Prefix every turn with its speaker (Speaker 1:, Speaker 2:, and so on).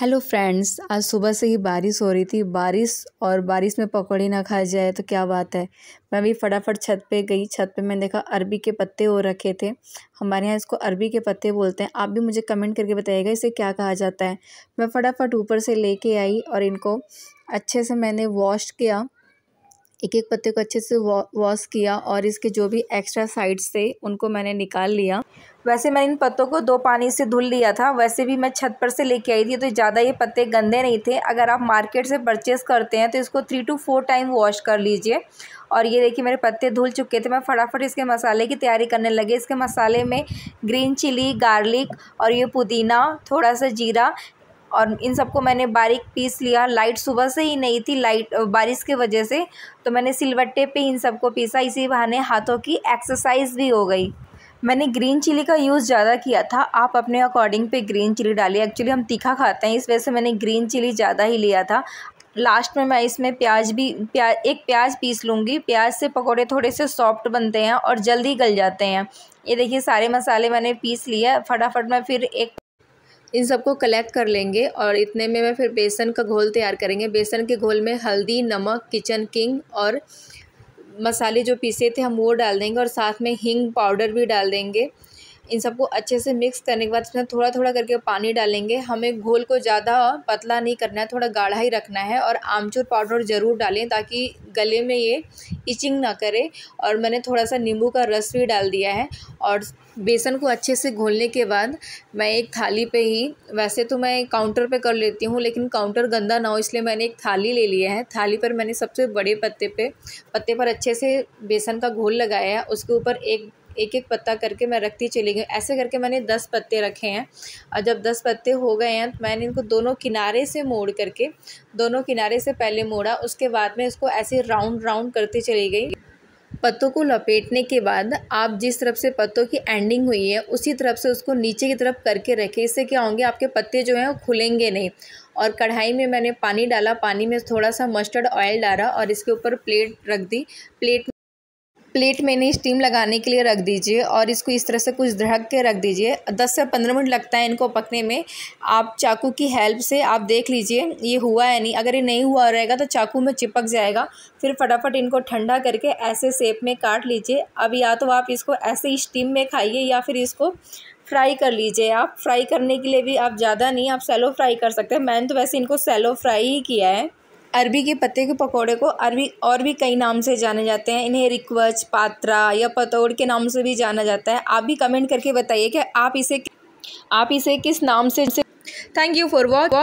Speaker 1: hello friends आज सुबह से ही बारिश हो रही थी बारिश और बारिश में पकौड़ी ना खा जाए तो क्या बात है मैं भी फटाफट छत पे गई छत पे मैंने देखा अरबी के पत्ते हो रखे थे हमारे यहाँ इसको अरबी के पत्ते बोलते हैं आप भी मुझे कमेंट करके बताइएगा इसे क्या कहा जाता है मैं फटाफट ऊपर से लेके आई और इनको अच्छे से मैंने वॉश किया एक एक पत्ते को अच्छे से वॉश किया और इसके जो भी एक्स्ट्रा साइड्स थे उनको मैंने निकाल लिया वैसे मैंने इन पत्तों को दो पानी से धुल लिया था वैसे भी मैं छत पर से लेके आई थी तो ज़्यादा ये पत्ते गंदे नहीं थे अगर आप मार्केट से परचेस करते हैं तो इसको three to four time wash कर लीजिए और ये देखिए मेरे पत्ते धुल चुके थे मैं फटाफट इसके मसाले की तैयारी करने लगे इसके मसाले में ग्रीन चिली गार्लिक और ये पुदीना थोड़ा सा जीरा और इन सबको मैंने बारीक पीस लिया लाइट सुबह से ही नहीं थी लाइट बारिश की वजह से तो मैंने सिलवट्टे पे इन सबको पीसा इसी बहाने हाथों की एक्सरसाइज भी हो गई मैंने ग्रीन चिली का यूज़ ज़्यादा किया था आप अपने अकॉर्डिंग पे ग्रीन चिली डालिए एक्चुअली हम तीखा खाते हैं इस वजह से मैंने ग्रीन चिली ज़्यादा ही लिया था लास्ट में मैं इसमें प्याज भी प्याज एक प्याज पीस लूँगी प्याज से पकोड़े थोड़े से सॉफ्ट बनते हैं और जल्दी गल जाते हैं ये देखिए सारे मसाले मैंने पीस लिए फटाफट मैं फिर एक इन सबको कलेक्ट कर लेंगे और इतने में मैं फिर बेसन का घोल तैयार करेंगे बेसन के घोल में हल्दी नमक किचन किंग और मसाले जो पीसे थे हम वो डाल देंगे और साथ में हींग पाउडर भी डाल देंगे इन सबको अच्छे से मिक्स करने के बाद इसमें थोड़ा थोड़ा करके पानी डालेंगे हमें घोल को ज़्यादा पतला नहीं करना है थोड़ा गाढ़ा ही रखना है और आमचूर पाउडर ज़रूर डालें ताकि गले में ये इचिंग ना करे और मैंने थोड़ा सा नींबू का रस भी डाल दिया है और बेसन को अच्छे से घोलने के बाद मैं एक थाली पे ही वैसे तो मैं काउंटर पे कर लेती हूँ लेकिन काउंटर गंदा ना हो इसलिए मैंने एक थाली ले लिया है थाली पर मैंने सबसे बड़े पत्ते पे पत्ते पर अच्छे से बेसन का घोल लगाया है उसके ऊपर एक एक एक पत्ता करके मैं रखती चली गई ऐसे करके मैंने दस पत्ते रखे हैं और जब दस पत्ते हो गए हैं तो मैंने इनको दोनों किनारे से मोड़ करके दोनों किनारे से पहले मोड़ा उसके बाद में इसको ऐसे राउंड राउंड करती चली गई पत्तों को लपेटने के बाद आप जिस तरफ से पत्तों की एंडिंग हुई है उसी तरफ से उसको नीचे की तरफ करके रखें इससे क्या होंगे आपके पत्ते जो हैं वो खुलेंगे नहीं और कढ़ाई में मैंने पानी डाला पानी में थोड़ा सा मस्टर्ड ऑयल डाला और इसके ऊपर प्लेट रख दी प्लेट प्लेट में नहीं स्टीम लगाने के लिए रख दीजिए और इसको इस तरह से कुछ ढक के रख दीजिए दस से पंद्रह मिनट लगता है इनको पकने में आप चाकू की हेल्प से आप देख लीजिए ये हुआ है नहीं अगर ये नहीं हुआ रहेगा तो चाकू में चिपक जाएगा फिर फटाफट इनको ठंडा करके ऐसे सेप में काट लीजिए अब या तो आप इसको ऐसे ही स्टीम में खाइए या फिर इसको फ्राई कर लीजिए आप फ्राई करने के लिए भी आप ज़्यादा नहीं आप सैलो फ्राई कर सकते हैं मैंने तो वैसे इनको सैलो फ्राई ही किया है अरबी के पत्ते के पकौड़े को अरबी और भी कई नाम से जाने जाते हैं इन्हें रिकवच पात्रा या पतौड़ के नाम से भी जाना जाता है आप भी कमेंट करके बताइए कि आप इसे आप इसे किस नाम से थैंक यू फॉर वॉच